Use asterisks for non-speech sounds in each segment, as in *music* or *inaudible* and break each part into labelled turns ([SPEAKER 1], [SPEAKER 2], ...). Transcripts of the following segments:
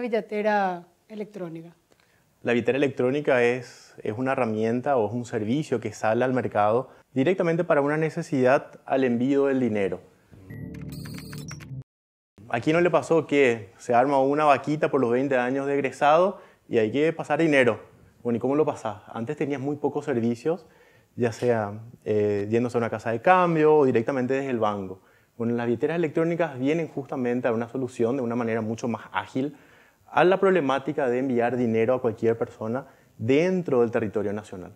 [SPEAKER 1] billetera electrónica?
[SPEAKER 2] La billetera electrónica es, es una herramienta o es un servicio que sale al mercado directamente para una necesidad al envío del dinero. Aquí no le pasó que se arma una vaquita por los 20 años de egresado y hay que pasar dinero. Bueno, ¿y cómo lo pasa Antes tenías muy pocos servicios, ya sea eh, yéndose a una casa de cambio o directamente desde el banco. Bueno, las billeteras electrónicas vienen justamente a una solución de una manera mucho más ágil, a la problemática de enviar dinero a cualquier persona dentro del territorio nacional.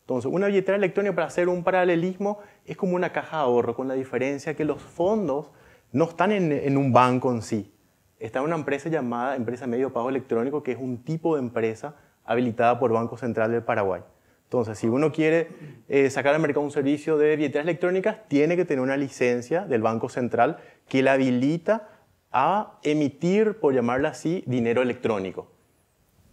[SPEAKER 2] Entonces, una billetera electrónica, para hacer un paralelismo, es como una caja de ahorro, con la diferencia que los fondos no están en, un banco en sí. Está en una empresa llamada Empresa Medio Pago Electrónico, que es un tipo de empresa habilitada por Banco Central del Paraguay. Entonces, si uno quiere eh, sacar al mercado un servicio de billeteras electrónicas, tiene que tener una licencia del Banco Central que la habilita a emitir, por llamarla así, dinero electrónico.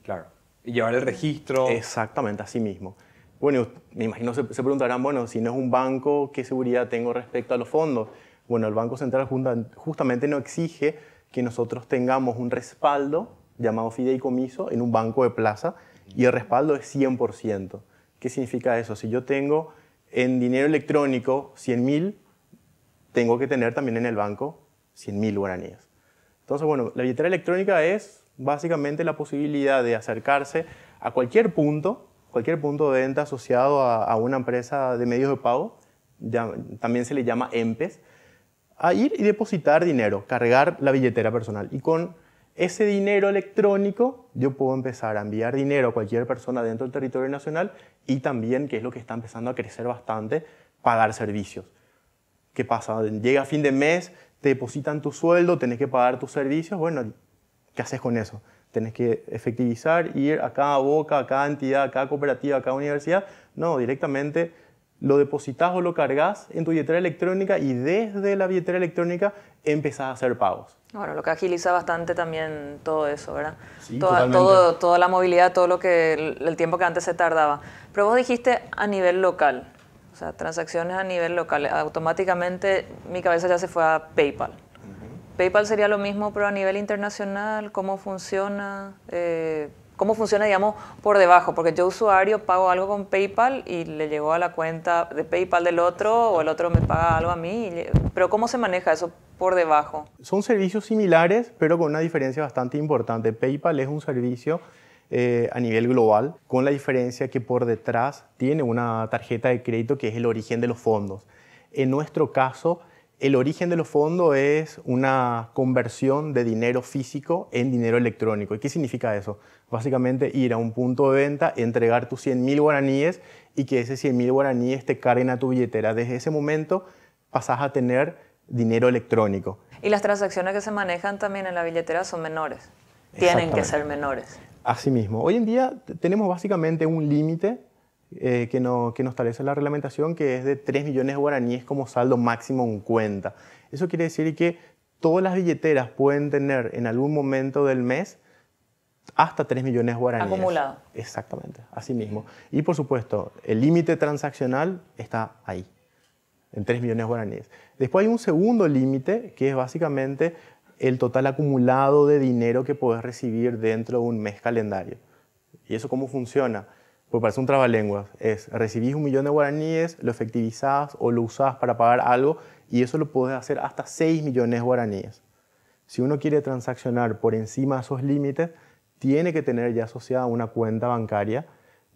[SPEAKER 2] Claro.
[SPEAKER 3] Y llevar el registro.
[SPEAKER 2] Exactamente, así mismo. Bueno, me imagino se, se preguntarán, bueno, si no es un banco, ¿qué seguridad tengo respecto a los fondos? Bueno, el Banco Central justamente no exige que nosotros tengamos un respaldo llamado fideicomiso en un banco de plaza y el respaldo es 100%. ¿Qué significa eso? Si yo tengo en dinero electrónico 100.000, tengo que tener también en el banco 100.000 guaraníes. Entonces, bueno, la billetera electrónica es básicamente la posibilidad de acercarse a cualquier punto, cualquier punto de venta asociado a, una empresa de medios de pago, también se le llama EMPES, a ir y depositar dinero, cargar la billetera personal. Y con ese dinero electrónico yo puedo empezar a enviar dinero a cualquier persona dentro del territorio nacional y también, que es lo que está empezando a crecer bastante, pagar servicios. ¿Qué pasa? Llega fin de mes, te depositan tu sueldo, tenés que pagar tus servicios, bueno, ¿qué haces con eso? Tenés que efectivizar, ir a cada boca, a cada entidad, a cada cooperativa, a cada universidad. No, directamente lo depositas o lo cargas en tu billetera electrónica y desde la billetera electrónica empezás a hacer pagos.
[SPEAKER 4] Bueno, lo que agiliza bastante también todo eso, ¿verdad? Sí, toda, toda la movilidad, todo lo que el tiempo que antes se tardaba. Pero vos dijiste a nivel local sea, transacciones a nivel local, automáticamente mi cabeza ya se fue a PayPal. PayPal sería lo mismo, pero a nivel internacional, cómo funciona, eh, cómo funciona, digamos, por debajo, porque yo usuario pago algo con PayPal y le llegó a la cuenta de PayPal del otro o el otro me paga algo a mí, pero ¿cómo se maneja eso por debajo?
[SPEAKER 2] Son servicios similares, pero con una diferencia bastante importante. PayPal es un servicio eh, a nivel global, con la diferencia que por detrás tiene una tarjeta de crédito que es el origen de los fondos. En nuestro caso, el origen de los fondos es una conversión de dinero físico en dinero electrónico. ¿Y qué significa eso? Básicamente ir a un punto de venta, entregar tus 100.000 guaraníes y que ese 100.000 guaraníes te carguen a tu billetera. Desde ese momento pasas a tener dinero electrónico.
[SPEAKER 4] Y las transacciones que se manejan también en la billetera son menores. Tienen que ser menores.
[SPEAKER 2] Así mismo. Hoy en día tenemos básicamente un límite eh, que, que, nos establece la reglamentación, que es de 3 millones de guaraníes como saldo máximo en cuenta. Eso quiere decir que todas las billeteras pueden tener en algún momento del mes hasta 3 millones de guaraníes. Acumulado. Exactamente, así mismo. Y por supuesto, el límite transaccional está ahí, en 3 millones de guaraníes. Después hay un segundo límite, que es básicamente el total acumulado de dinero que podés recibir dentro de un mes calendario. ¿Y eso cómo funciona? Pues parece un trabalenguas. Es, recibís un millón de guaraníes, lo efectivizás o lo usás para pagar algo y eso lo podés hacer hasta 6 millones de guaraníes. Si uno quiere transaccionar por encima de esos límites, tiene que tener ya asociada una cuenta bancaria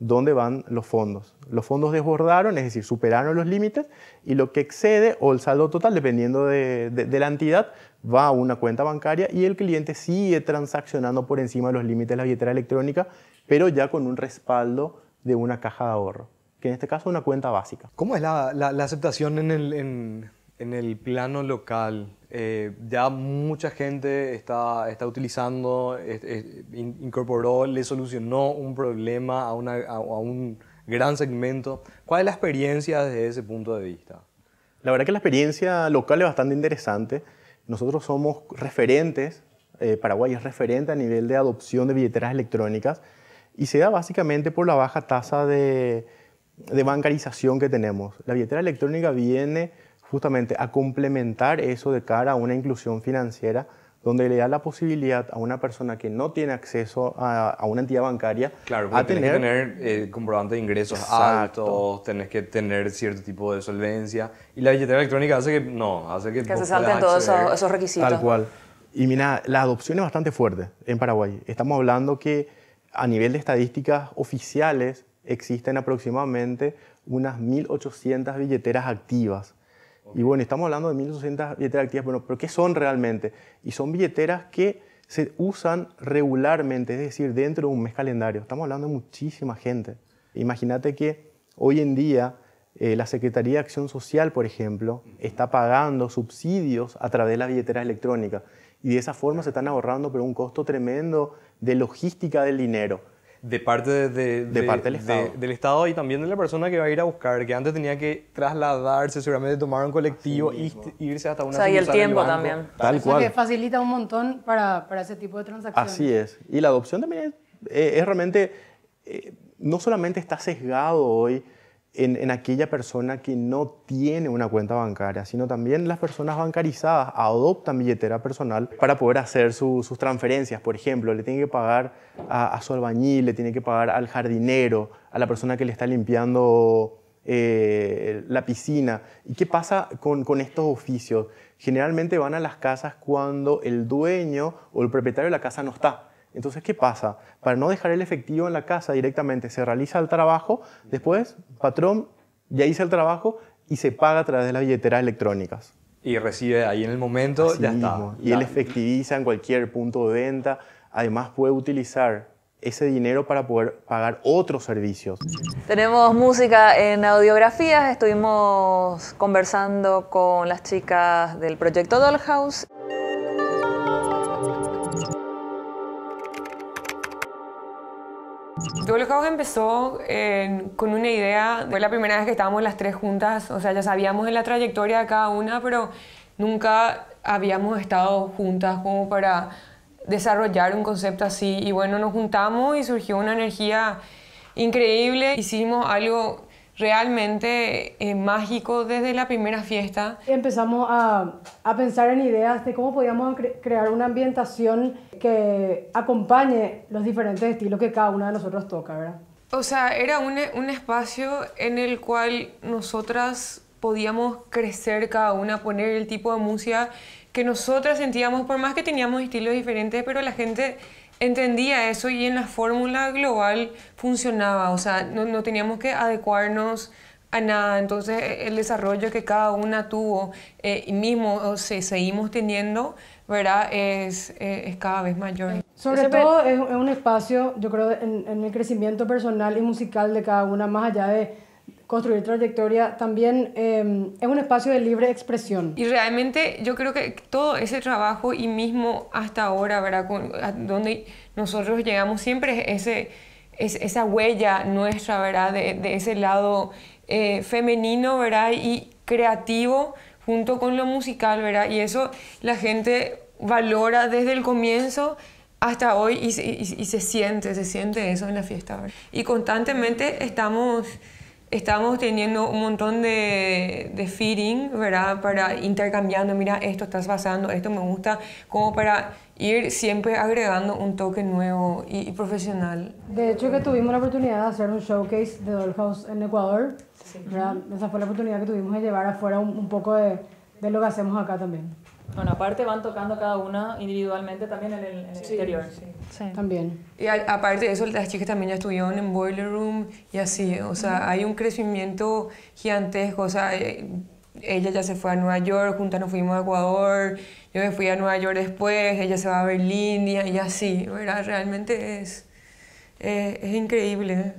[SPEAKER 2] dónde van los fondos. Los fondos desbordaron, es decir, superaron los límites y lo que excede o el saldo total, dependiendo de, la entidad, va a una cuenta bancaria y el cliente sigue transaccionando por encima de los límites de la billetera electrónica, pero ya con un respaldo de una caja de ahorro, que en este caso es una cuenta básica. ¿Cómo es la, aceptación en
[SPEAKER 3] el... En el plano local, eh, ya mucha gente está, utilizando, incorporó, le solucionó un problema a, un gran segmento. ¿Cuál es la experiencia desde ese punto de vista?
[SPEAKER 2] La verdad que la experiencia local es bastante interesante. Nosotros somos referentes, eh, Paraguay es referente a nivel de adopción de billeteras electrónicas y se da básicamente por la baja tasa de, de bancarización que tenemos. La billetera electrónica viene justamente a complementar eso de cara a una inclusión financiera donde le da la posibilidad a una persona que no tiene acceso a, una entidad bancaria claro, a tener, tener eh,
[SPEAKER 3] comprobante de ingresos altos, tenés que tener cierto tipo de solvencia y la billetera electrónica hace que no, hace que, se salten todos esos, esos, requisitos. Tal cual. Y
[SPEAKER 2] mira, la adopción es bastante fuerte en Paraguay. Estamos hablando que a nivel de estadísticas oficiales existen aproximadamente unas 1.800 billeteras activas y bueno, estamos hablando de 1800 billeteras activas, pero ¿qué son realmente? Y son billeteras que se usan regularmente, es decir, dentro de un mes calendario. Estamos hablando de muchísima gente. Imagínate que hoy en día eh, la Secretaría de Acción Social, por ejemplo, está pagando subsidios a través de las billeteras electrónicas. Y de esa forma se están ahorrando, pero un costo tremendo de logística del dinero
[SPEAKER 3] de parte, de, del, estado. del, Estado. y también de la persona que va a ir a buscar, que antes tenía que trasladarse, seguramente tomar un colectivo y irse hasta una O y el
[SPEAKER 1] tiempo también. Tal cual. que facilita un montón para, ese tipo de transacciones. Así
[SPEAKER 2] es. Y la adopción también es, eh, realmente, eh, no solamente está sesgado hoy, en, aquella persona que no tiene una cuenta bancaria, sino también las personas bancarizadas adoptan billetera personal para poder hacer sus transferencias. Por ejemplo, le tiene que pagar a, su albañil, le tiene que pagar al jardinero, a la persona que le está limpiando eh, la piscina. ¿Y qué pasa con estos oficios? Generalmente van a las casas cuando el dueño o el propietario de la casa no está. Entonces, ¿qué pasa? Para no dejar el efectivo en la casa directamente, se realiza el trabajo, después, patrón, ya hice el trabajo y se paga a través de las billeteras electrónicas.
[SPEAKER 3] Y recibe ahí en el momento, ya Y él efectiviza en cualquier
[SPEAKER 2] punto de venta. Además, puede utilizar ese dinero para poder pagar otros servicios.
[SPEAKER 4] Tenemos música en audiografías, estuvimos conversando con las chicas del proyecto Dollhouse.
[SPEAKER 5] Double caos empezó eh, con una idea, fue la primera vez que estábamos las tres juntas, o sea, ya sabíamos de la trayectoria de cada una, pero nunca habíamos estado juntas como para desarrollar un concepto así. Y bueno, nos juntamos y surgió una energía increíble, hicimos algo realmente eh, mágico desde la primera fiesta. Empezamos a,
[SPEAKER 1] a pensar en ideas de cómo podíamos crear una ambientación que acompañe los diferentes estilos que cada una de nosotros toca, ¿verdad?
[SPEAKER 5] O sea, era un, un espacio en el cual nosotras podíamos crecer cada una, poner el tipo de música que nosotras sentíamos, por más que teníamos estilos diferentes, pero la gente entendía eso y en la fórmula global funcionaba, o sea, no, no teníamos que adecuarnos a nada. Entonces, e, el desarrollo que cada una tuvo eh, y mismo o seguimos teniendo, ¿verdad? Es, eh, es cada vez mayor. Sobre todo
[SPEAKER 1] es, un espacio, yo creo, en el crecimiento personal y musical de cada una, más allá de construir trayectoria también em, es un espacio de libre expresión. Y
[SPEAKER 5] realmente yo creo que todo ese trabajo y mismo hasta ahora, ¿verdad? donde nosotros llegamos siempre ese, es esa huella nuestra, ¿verdad? De, ese lado eh, femenino, ¿verdad? Y creativo junto con lo musical, ¿verdad? Y eso la gente valora desde el comienzo hasta hoy y, y se siente, se siente eso en la fiesta, ¿verdad? Y constantemente estamos estábamos teniendo un montón de, de feeding, ¿verdad? Para intercambiando, mira, esto estás pasando, esto me gusta, como para ir siempre agregando un toque nuevo y, profesional.
[SPEAKER 1] De hecho, que tuvimos la oportunidad de hacer un showcase de Dollhouse en Ecuador, ¿verdad? Esa fue la oportunidad que tuvimos de llevar afuera un, un poco
[SPEAKER 5] de, de lo que hacemos acá también.
[SPEAKER 4] Bueno, aparte van tocando cada una individualmente también en el, interior. sí,
[SPEAKER 5] exterior. También. Y aparte de eso, las chicas también ya estuvieron en Boiler Room y así. O sea, hay un crecimiento gigantesco. O sea, eh, ella ya se fue a Nueva York, juntas nos fuimos a Ecuador, yo me fui a Nueva York después, ella se va a Berlín y, y así. ¿verdad? Realmente es, es increíble.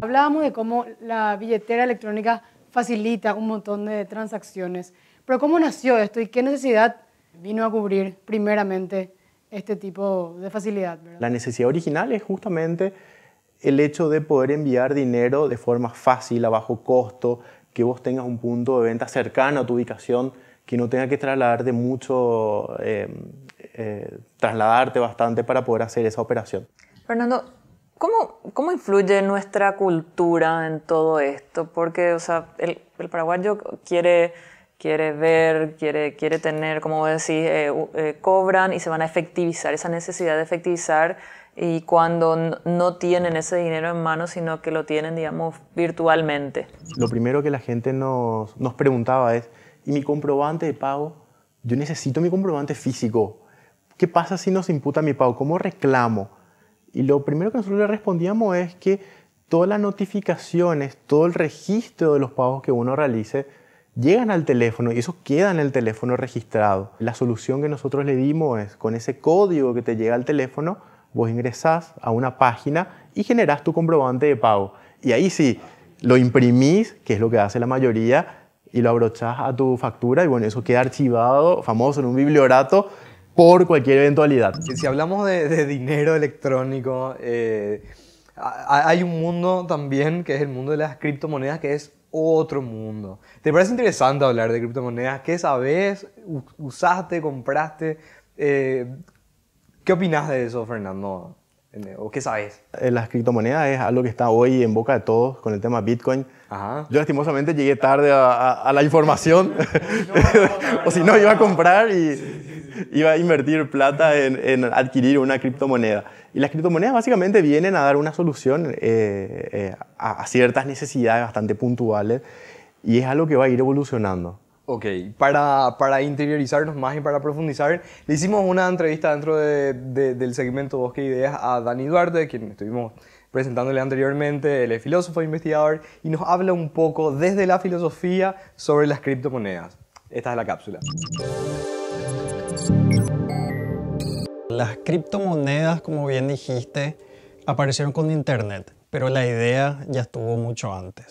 [SPEAKER 1] Hablábamos de cómo la billetera electrónica facilita un montón de transacciones. Pero ¿cómo nació esto y qué necesidad vino a cubrir primeramente este tipo de facilidad?
[SPEAKER 2] La necesidad original es justamente el hecho de poder enviar dinero de forma fácil, a bajo costo, que vos tengas un punto de venta cercano a tu ubicación, que no tenga que trasladarte mucho, eh, eh, trasladarte bastante para poder hacer esa operación.
[SPEAKER 4] Fernando, ¿cómo, ¿cómo, influye nuestra cultura en todo esto? Porque o sea, el paraguayo quiere quiere ver, quiere, quiere tener, como decís, eh, eh, cobran y se van a efectivizar, esa necesidad de efectivizar y cuando no tienen ese dinero en mano, sino que lo tienen, digamos, virtualmente.
[SPEAKER 2] Lo primero que la gente nos, nos preguntaba es, ¿y mi comprobante de pago? Yo necesito mi comprobante físico. ¿Qué pasa si nos imputa mi pago? ¿Cómo reclamo? Y lo primero que nosotros le respondíamos es que todas las notificaciones, todo el registro de los pagos que uno realice, llegan al teléfono y eso queda en el teléfono registrado. La solución que nosotros le dimos es con ese código que te llega al teléfono, vos ingresás a una página y generás tu comprobante de pago. Y ahí sí, lo imprimís, que es lo que hace la mayoría, y lo abrochás a tu factura y bueno, eso queda archivado, famoso en un bibliorato por cualquier eventualidad. Si
[SPEAKER 3] hablamos de, dinero electrónico, eh, hay un mundo también que es el mundo de las criptomonedas que es otro mundo. ¿Te parece interesante hablar de criptomonedas? ¿Qué sabes? ¿Usaste? ¿Compraste? Eh, ¿Qué opinas de eso, Fernando? ¿O qué sabes?
[SPEAKER 2] Eh, las criptomonedas es algo que está hoy en boca de todos con el tema Bitcoin. Ajá. Yo
[SPEAKER 3] lastimosamente llegué tarde a, la información. *laughs*
[SPEAKER 2] o si no, iba a comprar y iba a invertir plata en, adquirir una criptomoneda. Y las criptomonedas básicamente vienen a dar una solución eh, eh, a, ciertas necesidades bastante puntuales y es algo que va a ir evolucionando.
[SPEAKER 3] Ok, para, para, interiorizarnos más y para profundizar, le hicimos una entrevista dentro del segmento Bosque Ideas a Dani Duarte, quien estuvimos presentándole anteriormente, él es filósofo e investigador, y nos habla un poco desde la filosofía sobre las criptomonedas. Esta es la cápsula.
[SPEAKER 6] Las criptomonedas, como bien dijiste, aparecieron con Internet, pero la idea ya estuvo mucho antes.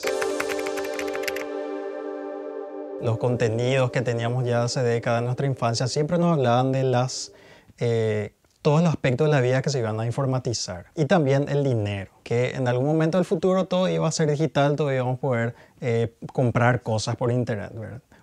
[SPEAKER 6] Los contenidos que teníamos ya hace décadas en nuestra infancia siempre nos hablaban de las... Eh, todos los aspectos de la vida que se iban a informatizar. Y también el dinero, que en algún momento del futuro todo iba a ser digital, todo íbamos a poder eh, comprar cosas por Internet.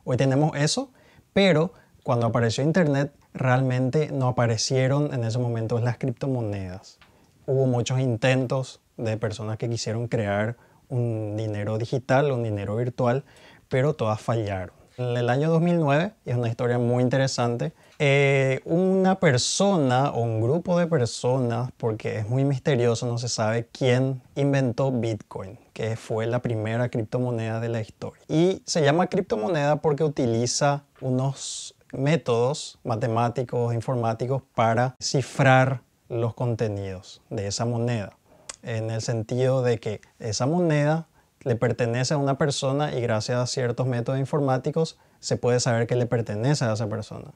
[SPEAKER 6] Hoy tenemos eso, pero cuando apareció Internet realmente no aparecieron en ese momento las criptomonedas. Hubo muchos intentos de personas que quisieron crear un dinero digital, un dinero virtual, pero todas fallaron. En el año 2009, y es una historia muy interesante, eh, una persona o un grupo de personas, porque es muy misterioso, no se sabe quién inventó Bitcoin, que fue la primera criptomoneda de la historia. Y se llama criptomoneda porque utiliza unos métodos matemáticos, informáticos para cifrar los contenidos de esa moneda, en el sentido de que esa moneda le pertenece a una persona y gracias a ciertos métodos informáticos se puede saber que le pertenece a esa persona.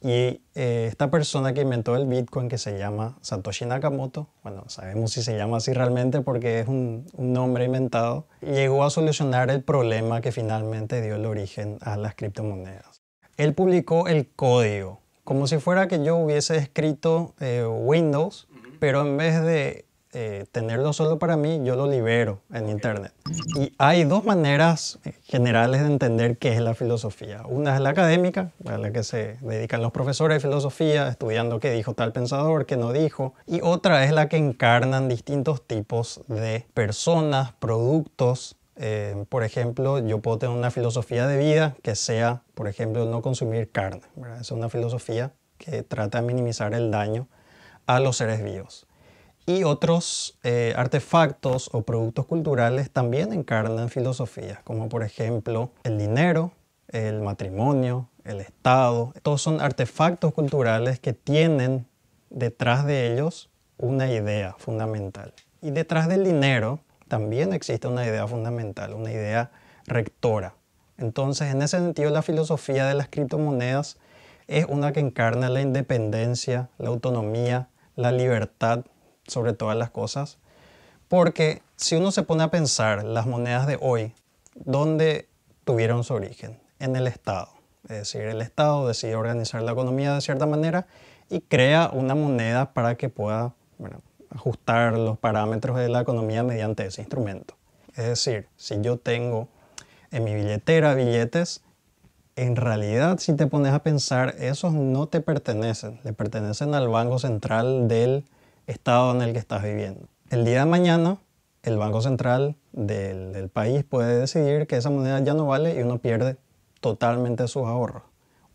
[SPEAKER 6] Y eh, esta persona que inventó el Bitcoin, que se llama Satoshi Nakamoto, bueno, sabemos si se llama así realmente porque es un, un nombre inventado, llegó a solucionar el problema que finalmente dio el origen a las criptomonedas él publicó el código, como si fuera que yo hubiese escrito eh, Windows, pero en vez de eh, tenerlo solo para mí, yo lo libero en Internet. Y hay dos maneras eh, generales de entender qué es la filosofía. Una es la académica, a la que se dedican los profesores de filosofía, estudiando qué dijo tal pensador, qué no dijo. Y otra es la que encarnan distintos tipos de personas, productos, eh, por ejemplo, yo puedo tener una filosofía de vida que sea, por ejemplo, no consumir carne. Es una filosofía que trata de minimizar el daño a los seres vivos. Y otros eh, artefactos o productos culturales también encarnan filosofías, como por ejemplo el dinero, el matrimonio, el Estado. Todos son artefactos culturales que tienen detrás de ellos una idea fundamental. Y detrás del dinero también existe una idea fundamental, una idea rectora. Entonces, en ese sentido, la filosofía de las criptomonedas es una que encarna la independencia, la autonomía, la libertad sobre todas las cosas. Porque si uno se pone a pensar las monedas de hoy, ¿dónde tuvieron su origen? En el Estado. Es decir, el Estado decide organizar la economía de cierta manera y crea una moneda para que pueda bueno, ajustar los parámetros de la economía mediante ese instrumento. Es decir, si yo tengo en mi billetera billetes, en realidad si te pones a pensar, esos no te pertenecen, le pertenecen al Banco Central del estado en el que estás viviendo. El día de mañana, el Banco Central del, país puede decidir que esa moneda ya no vale y uno pierde totalmente sus ahorros.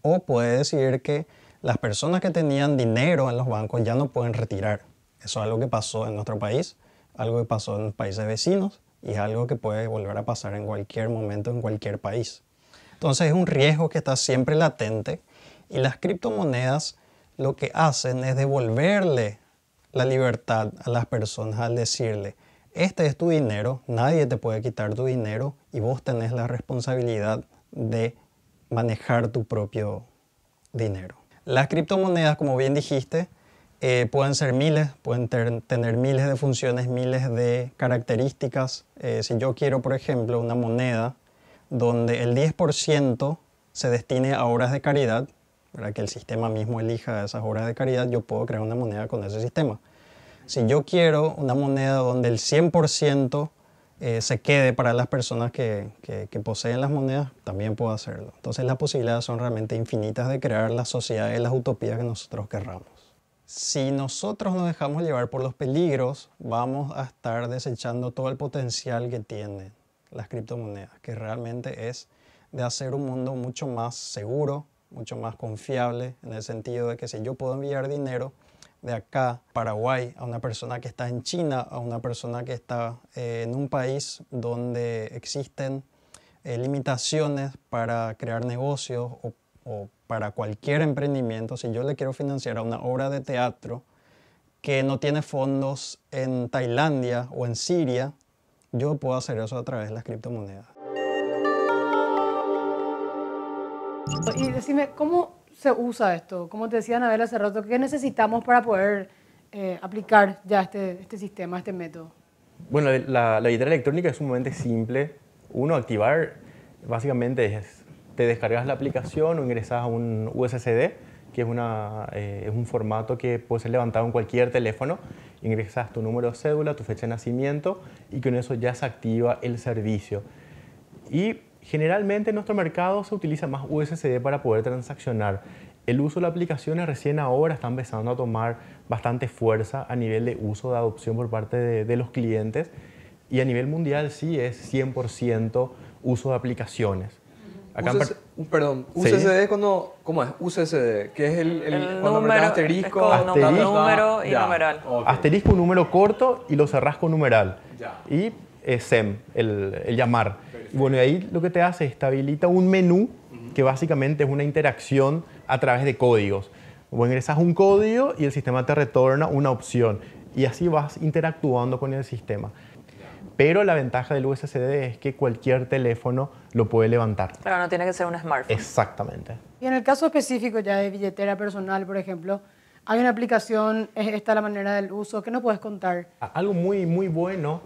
[SPEAKER 6] O puede decidir que las personas que tenían dinero en los bancos ya no pueden retirar eso es algo que pasó en nuestro país, algo que pasó en países vecinos y es algo que puede volver a pasar en cualquier momento en cualquier país. Entonces es un riesgo que está siempre latente y las criptomonedas lo que hacen es devolverle la libertad a las personas al decirle, este es tu dinero, nadie te puede quitar tu dinero y vos tenés la responsabilidad de manejar tu propio dinero. Las criptomonedas, como bien dijiste, eh, pueden ser miles, pueden tener miles de funciones, miles de características. Eh, si yo quiero, por ejemplo, una moneda donde el 10% se destine a obras de caridad, para que el sistema mismo elija esas obras de caridad, yo puedo crear una moneda con ese sistema. Si yo quiero una moneda donde el 100% eh, se quede para las personas que, poseen las monedas, también puedo hacerlo. Entonces las posibilidades son realmente infinitas de crear las sociedades, las utopías que nosotros querramos. Si nosotros nos dejamos llevar por los peligros, vamos a estar desechando todo el potencial que tienen las criptomonedas, que realmente es de hacer un mundo mucho más seguro, mucho más confiable, en el sentido de que si yo puedo enviar dinero de acá, Paraguay, a una persona que está en China, a una persona que está eh, en un país donde existen eh, limitaciones para crear negocios o, o para cualquier emprendimiento, si yo le quiero financiar a una obra de teatro que no tiene fondos en Tailandia o en Siria, yo puedo hacer eso a través de las criptomonedas.
[SPEAKER 1] Y decime, ¿cómo se usa esto? Como te decía Anabel hace rato, ¿qué necesitamos para poder eh, aplicar ya este, este sistema, este método?
[SPEAKER 2] Bueno, la, la billetera electrónica es sumamente simple. Uno, activar básicamente es te descargas la aplicación o ingresas a un USCD, que eh, es, un formato que puede ser levantado en cualquier teléfono. Ingresas tu número de cédula, tu fecha de nacimiento y con eso ya se activa el servicio. Y generalmente en nuestro mercado se utiliza más USCD para poder transaccionar. El uso de aplicaciones recién ahora está empezando a tomar bastante fuerza a nivel de uso de adopción por parte de los clientes y a nivel mundial sí es 100% uso de aplicaciones
[SPEAKER 3] perdón, UCCD es cuando, ¿cómo es? UCCD, que es el, el, número, asterisco, asterisco, número y numeral. Asterisco Asterisco,
[SPEAKER 2] número corto y lo cerrás con numeral. Y SEM, el, llamar. bueno, y ahí lo que te hace es un menú que básicamente es una interacción a través de códigos. Vos ingresas un código y el sistema te retorna una opción. Y así vas interactuando con el sistema. Pero la ventaja del USCD es que cualquier teléfono lo puede levantar.
[SPEAKER 1] Claro, no tiene que ser un
[SPEAKER 4] smartphone.
[SPEAKER 2] Exactamente.
[SPEAKER 1] Y en el caso específico ya de billetera personal, por ejemplo, hay una aplicación, está la manera del uso, que no puedes contar?
[SPEAKER 2] Algo muy, muy bueno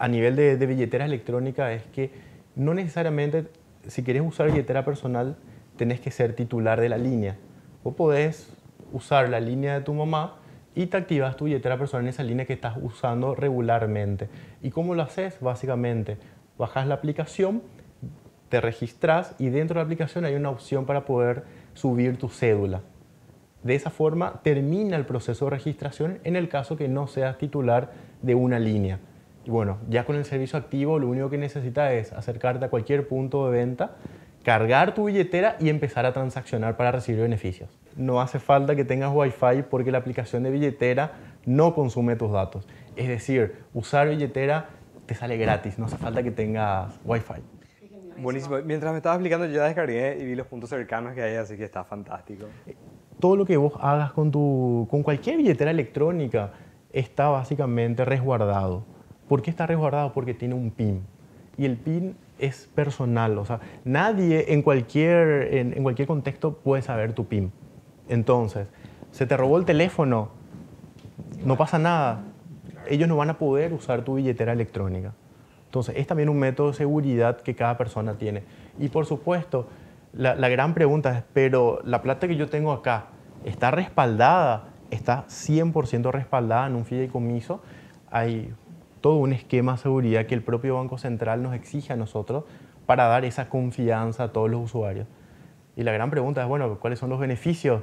[SPEAKER 2] a nivel de, billetera electrónica es que no necesariamente, si quieres usar billetera personal, tenés que ser titular de la línea. O podés usar la línea de tu mamá, y te activas tu billetera personal en esa línea que estás usando regularmente. ¿Y cómo lo haces? Básicamente, bajas la aplicación, te registras y dentro de la aplicación hay una opción para poder subir tu cédula. De esa forma termina el proceso de registración en el caso que no seas titular de una línea. Y bueno, ya con el servicio activo lo único que necesitas es acercarte a cualquier punto de venta, cargar tu billetera y empezar a transaccionar para recibir beneficios no hace falta que tengas Wi-Fi porque la aplicación de billetera no consume tus datos. Es decir, usar billetera te sale gratis, no hace
[SPEAKER 3] falta que tengas Wi-Fi. Buenísimo. Mientras me estaba explicando, yo ya descargué y vi los puntos cercanos que hay, así que está fantástico. Eh,
[SPEAKER 2] todo lo que vos hagas con, tu, con cualquier billetera electrónica está básicamente resguardado. ¿Por qué está resguardado? Porque tiene un PIN. Y el PIN es personal, o sea, nadie en cualquier, en cualquier contexto puede saber tu PIN. Entonces, se te robó el teléfono, no pasa nada. Ellos no van a poder usar tu billetera electrónica. Entonces, es también un método de seguridad que cada persona tiene. Y por supuesto, la, gran pregunta es, pero la plata que yo tengo acá está respaldada, está 100% respaldada en un fideicomiso. Hay todo un esquema de seguridad que el propio Banco Central nos exige a nosotros para dar esa confianza a todos los usuarios. Y la gran pregunta es, bueno, ¿cuáles son los beneficios?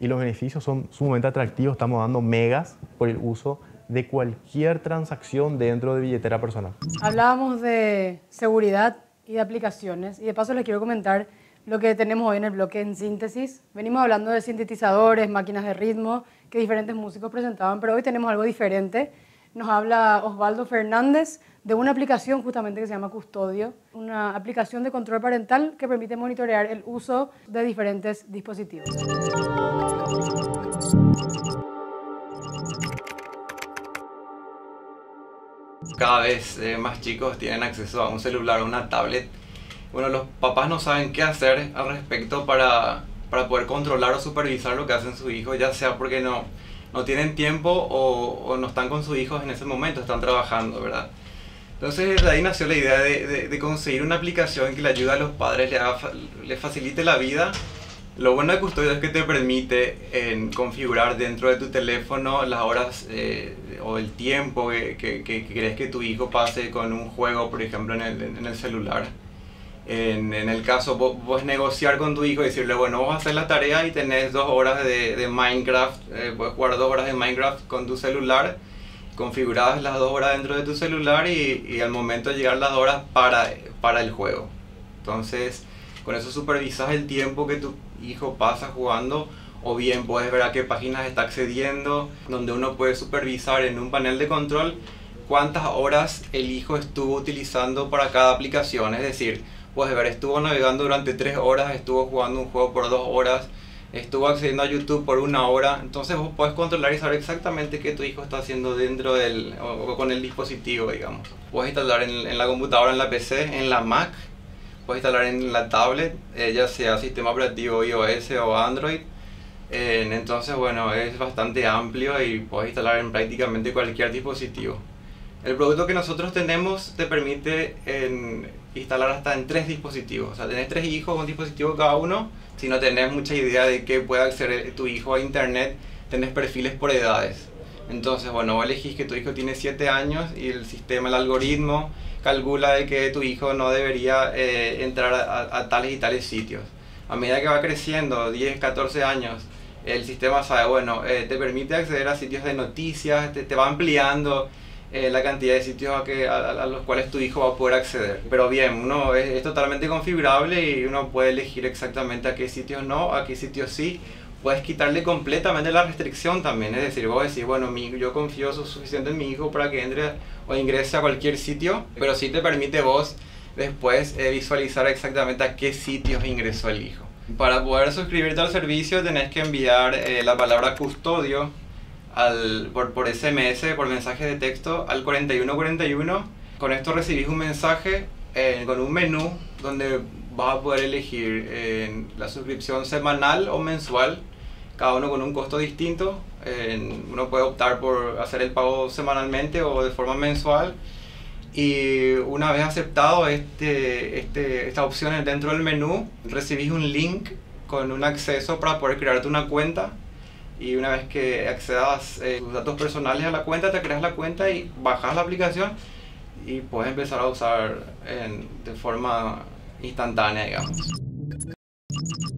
[SPEAKER 2] Y los beneficios son sumamente atractivos. Estamos dando megas por el uso de cualquier transacción dentro de billetera personal.
[SPEAKER 1] Hablábamos de seguridad y de aplicaciones. Y de paso les quiero comentar lo que tenemos hoy en el bloque en síntesis. Venimos hablando de sintetizadores, máquinas de ritmo que diferentes músicos presentaban, pero hoy tenemos algo diferente nos habla Osvaldo Fernández de una aplicación justamente que se llama Custodio, una aplicación de control parental que permite monitorear el uso de diferentes dispositivos.
[SPEAKER 7] Cada vez eh, más chicos tienen acceso a un celular o una tablet. Bueno, los papás no saben qué hacer al respecto para, para poder controlar o supervisar lo que hacen sus hijos, ya sea porque no, no tienen tiempo o, no están con sus hijos en ese momento, están trabajando, ¿verdad? Entonces de ahí nació la idea de, conseguir una aplicación que le ayude a los padres, le, facilite la vida. Lo bueno de custodia es que te permite configurar dentro de tu teléfono las horas eh, o el tiempo que, que, que, crees que tu hijo pase con un juego, por ejemplo, en en el celular. En, en, el caso, vos, negociar con tu hijo y decirle, bueno, vos hacer la tarea y tenés dos horas de, de Minecraft, eh, puedes jugar dos horas de Minecraft con tu celular, configuradas las dos horas dentro de tu celular y, y al momento de llegar las horas para, para el juego. Entonces, con eso supervisas el tiempo que tu hijo pasa jugando o bien puedes ver a qué páginas está accediendo, donde uno puede supervisar en un panel de control cuántas horas el hijo estuvo utilizando para cada aplicación, es decir, puedes ver, estuvo navegando durante 3 horas, estuvo jugando un juego por dos horas, estuvo accediendo a YouTube por una hora. Entonces vos podés controlar y saber exactamente qué tu hijo está haciendo dentro del, o, con el dispositivo, digamos. Puedes instalar en, la computadora, en la PC, en la Mac, puedes instalar en la tablet, eh, ya sea sistema operativo iOS o Android. entonces, bueno, es bastante amplio y puedes instalar en prácticamente cualquier dispositivo. El producto que nosotros tenemos te permite... en instalar hasta en tres dispositivos. O sea, tenés tres hijos, un dispositivo cada uno. Si no tenés mucha idea de que pueda acceder tu hijo a internet, tenés perfiles por edades. Entonces, bueno, vos elegís que tu hijo tiene 7 años y el sistema, el algoritmo, calcula de que tu hijo no debería eh, entrar a, tales y tales sitios. A medida que va creciendo, 10, 14 años, el sistema sabe, bueno, eh, te permite acceder a sitios de noticias, te va ampliando eh, la cantidad de sitios a, que, a, los cuales tu hijo va a poder acceder. Pero bien, uno es, totalmente configurable y uno puede elegir exactamente a qué sitios no, a qué sitios sí. Puedes quitarle completamente la restricción también, es decir, vos decís, bueno, mi, yo confío suficiente en mi hijo para que entre o ingrese a cualquier sitio, pero sí te permite vos después eh, visualizar exactamente a qué sitios ingresó el hijo. Para poder suscribirte al servicio tenés que enviar eh, la palabra custodio al, por, por SMS, eh, por mensaje de texto, al 4141. Con esto recibís un mensaje eh, con un menú donde vas a poder elegir eh, la suscripción semanal o mensual, cada uno con un costo distinto. uno puede optar por hacer el pago semanalmente o de forma mensual. Y una vez aceptado este, este, esta opción dentro del menú, recibís un link con un acceso para poder crearte una cuenta y una vez que accedas eh, tus datos personales a la cuenta, te creas la cuenta y bajas la aplicación y puedes empezar a usar de forma instantánea, digamos.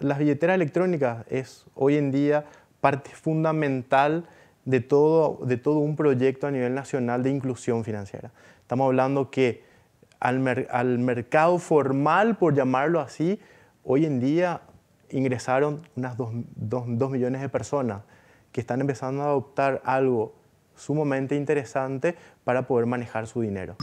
[SPEAKER 2] Las billeteras electrónicas es hoy en día parte fundamental de todo, de todo un proyecto a nivel nacional de inclusión financiera. Estamos hablando que al, al mercado formal, por llamarlo así, hoy en día ingresaron unas 2 millones de personas que están empezando a adoptar algo sumamente interesante para poder manejar su dinero.